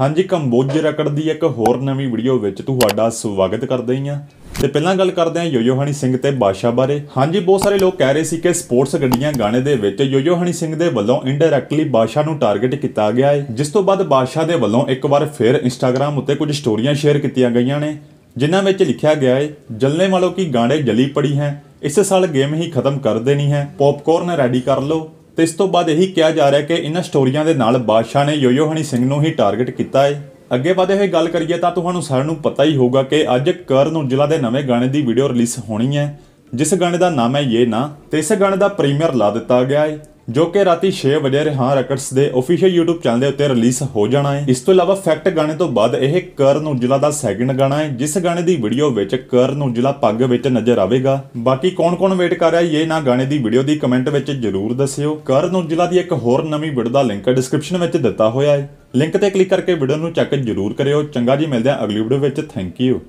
ਹਾਂਜੀ ਕੰਬੋਜ ਰਕੜ ਦੀ ਇੱਕ ਹੋਰ ਨਵੀਂ ਵੀਡੀਓ ਵਿੱਚ ਤੁਹਾਡਾ ਸਵਾਗਤ ਕਰਦੇ ਹਾਂ ਤੇ ਪਹਿਲਾਂ ਗੱਲ ਕਰਦੇ ਹਾਂ ਯੋਯੋ ਹਣੀ ਸਿੰਘ ਤੇ ਬਾਦਸ਼ਾਹ ਬਾਰੇ ਹਾਂਜੀ ਬਹੁਤ ਸਾਰੇ ਲੋਕ ਕਹਿ ਰਹੇ ਸੀ ਕਿ ਸਪੋਰਟਸ ਗੱਡੀਆਂ ਗਾਣੇ ਦੇ ਵਿੱਚ ਯੋਯੋ ਹਣੀ ਸਿੰਘ ਦੇ ਵੱਲੋਂ ਇਨਡਾਇਰੈਕਟਲੀ ਬਾਦਸ਼ਾਹ ਨੂੰ ਟਾਰਗੇਟ ਕੀਤਾ ਗਿਆ ਹੈ ਜਿਸ ਤੋਂ ਬਾਅਦ ਬਾਦਸ਼ਾਹ ਦੇ ਵੱਲੋਂ ਇੱਕ ਵਾਰ ਫਿਰ ਇੰਸਟਾਗ੍ਰam ਉੱਤੇ ਕੁਝ ਸਟੋਰੀਆਂ ਸ਼ੇਅਰ ਕੀਤੀਆਂ ਗਈਆਂ ਨੇ ਜਿਨ੍ਹਾਂ ਵਿੱਚ ਲਿਖਿਆ ਗਿਆ ਹੈ ਜਲਨੇ ਵਾਲੋ ਕੀ ਗਾਣੇ ਜਲੀ ਪੜੀ ਹੈ ਇਸ ਸਾਲ ਗੇਮ ਹੀ ਖਤਮ ਕਰ ਦੇਣੀ ਹੈ ਪੌਪਕੌਰਨ ਰੈਡੀ ਕਰ ਲਓ ਤੇ ਇਸ ਤੋਂ ਬਾਅਦ ਇਹੀ ਕਿਹਾ ਜਾ ਰਿਹਾ ਕਿ ਇਹਨਾਂ ਸਟੋਰੀਆਂ ਦੇ ਨਾਲ ਬਾਦਸ਼ਾਹ ਨੇ ਯੋਯੋ ਹਣੀ ਸਿੰਘ ਨੂੰ ਹੀ ਟਾਰਗੇਟ ਕੀਤਾ ਹੈ ਅੱਗੇ ਵਧੇ ਹੋਏ ਗੱਲ ਕਰੀਏ ਤਾਂ ਤੁਹਾਨੂੰ ਸਾਰਿਆਂ ਨੂੰ ਪਤਾ ਹੀ ਹੋਊਗਾ ਕਿ ਅੱਜ ਕਰਨ ਜਿਲ੍ਹਾ ਦੇ ਨਵੇਂ ਗਾਣੇ ਦੀ ਵੀਡੀਓ ਰਿਲੀਜ਼ ਹੋਣੀ ਹੈ ਜਿਸ ਗਾਣੇ ਦਾ ਨਾਮ ਹੈ ਇਹ ਨਾ ਤੇ ਇਸ ਗਾਣੇ ਦਾ ਪ੍ਰੀਮੀਅਰ ਲਾ ਦਿੱਤਾ ਗਿਆ ਹੈ ਜੋ ਕਿ ਰਾਤੀ 6 ਵਜੇ ਰਿਹਾਨ ਰਕਟਸ ਦੇ ਅਫੀਸ਼ੀਅਲ YouTube ਚੈਨਲ ਦੇ ਉੱਤੇ ਰਿਲੀਜ਼ ਹੋ ਜਾਣਾ ਹੈ ਇਸ ਤੋਂ ਇਲਾਵਾ ਫੈਕਟ ਗਾਣੇ ਤੋਂ ਬਾਅਦ ਇਹ ਕਰਨ ਉਜਲਾ ਦਾ ਸੈਕਿੰਡ ਗਾਣਾ ਹੈ ਜਿਸ ਗਾਣੇ ਦੀ ਵੀਡੀਓ ਵਿੱਚ ਕਰਨ ਉਜਲਾ ਪੱਗ ਵਿੱਚ ਨਜ਼ਰ ਆਵੇਗਾ ਬਾਕੀ ਕੌਣ-ਕੌਣ ਵੇਟ ਕਰ ਰਿਹਾ ਹੈ ਇਹ ਨਾ ਗਾਣੇ ਦੀ ਵੀਡੀਓ ਦੀ ਕਮੈਂਟ ਵਿੱਚ ਜ਼ਰੂਰ ਦੱਸਿਓ ਕਰਨ ਉਜਲਾ ਦੀ ਇੱਕ ਹੋਰ ਨਵੀਂ ਵੀਡੀਓ ਦਾ ਲਿੰਕ ਡਿਸਕ੍ਰਿਪਸ਼ਨ ਵਿੱਚ ਦਿੱਤਾ ਹੋਇਆ ਹੈ ਲਿੰਕ ਤੇ ਕਲਿੱਕ ਕਰਕੇ ਵੀਡੀਓ ਨੂੰ ਚੈੱਕ ਜ਼ਰੂਰ ਕਰਿਓ ਚੰਗਾ ਜੀ ਮਿਲਦੇ ਆ ਅਗਲੀ ਵੀਡੀਓ ਵਿੱਚ ਥੈਂਕ ਯੂ